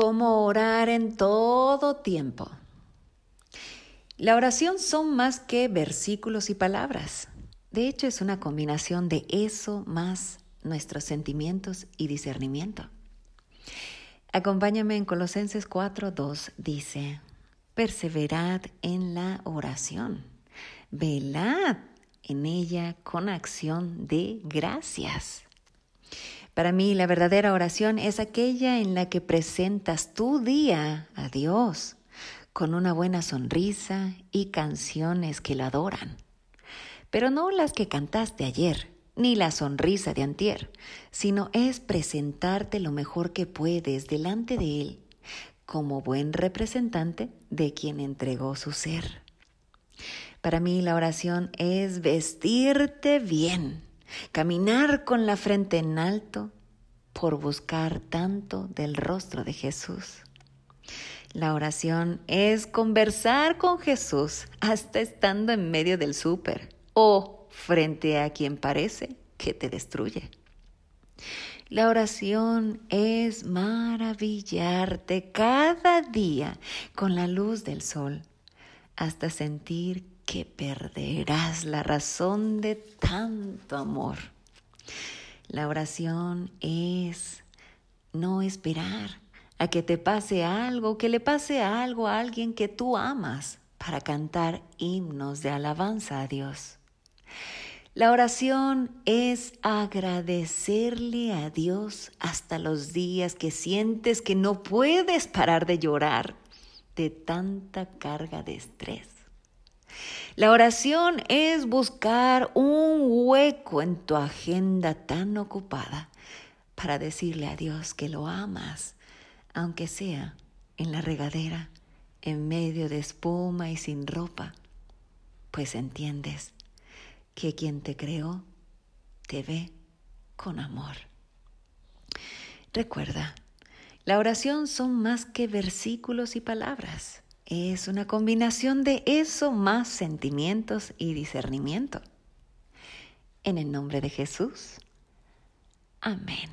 cómo orar en todo tiempo. La oración son más que versículos y palabras. De hecho, es una combinación de eso más nuestros sentimientos y discernimiento. Acompáñame en Colosenses 4:2 dice, perseverad en la oración, velad en ella con acción de gracias. Para mí la verdadera oración es aquella en la que presentas tu día a Dios con una buena sonrisa y canciones que lo adoran. Pero no las que cantaste ayer, ni la sonrisa de antier, sino es presentarte lo mejor que puedes delante de Él, como buen representante de quien entregó su ser. Para mí la oración es vestirte bien, caminar con la frente en alto, por buscar tanto del rostro de Jesús. La oración es conversar con Jesús hasta estando en medio del súper o frente a quien parece que te destruye. La oración es maravillarte cada día con la luz del sol hasta sentir que perderás la razón de tanto amor. La oración es no esperar a que te pase algo, que le pase algo a alguien que tú amas para cantar himnos de alabanza a Dios. La oración es agradecerle a Dios hasta los días que sientes que no puedes parar de llorar de tanta carga de estrés. La oración es buscar un hueco en tu agenda tan ocupada para decirle a Dios que lo amas, aunque sea en la regadera, en medio de espuma y sin ropa, pues entiendes que quien te creó te ve con amor. Recuerda, la oración son más que versículos y palabras. Es una combinación de eso más sentimientos y discernimiento. En el nombre de Jesús. Amén.